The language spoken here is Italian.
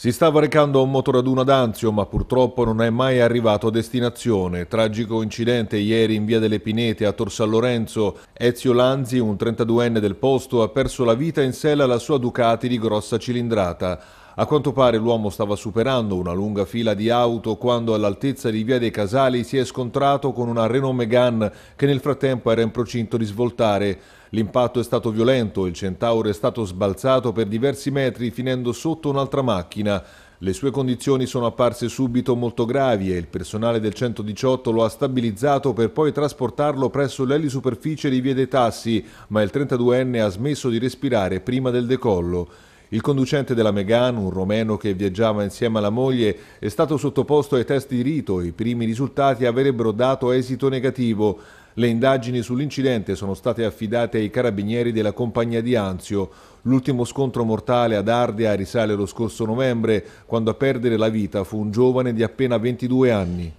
Si stava recando a un motoraduno ad Anzio, ma purtroppo non è mai arrivato a destinazione. Tragico incidente ieri in via delle Pinete a Tor San Lorenzo. Ezio Lanzi, un 32enne del posto, ha perso la vita in sella alla sua Ducati di grossa cilindrata. A quanto pare l'uomo stava superando una lunga fila di auto quando all'altezza di Via dei Casali si è scontrato con una Renault Megane che nel frattempo era in procinto di svoltare. L'impatto è stato violento, il Centauro è stato sbalzato per diversi metri finendo sotto un'altra macchina. Le sue condizioni sono apparse subito molto gravi e il personale del 118 lo ha stabilizzato per poi trasportarlo presso l'elisuperficie di Via dei Tassi, ma il 32enne ha smesso di respirare prima del decollo. Il conducente della Megane, un romeno che viaggiava insieme alla moglie, è stato sottoposto ai test di rito e i primi risultati avrebbero dato esito negativo. Le indagini sull'incidente sono state affidate ai carabinieri della compagnia di Anzio. L'ultimo scontro mortale ad Ardea risale lo scorso novembre, quando a perdere la vita fu un giovane di appena 22 anni.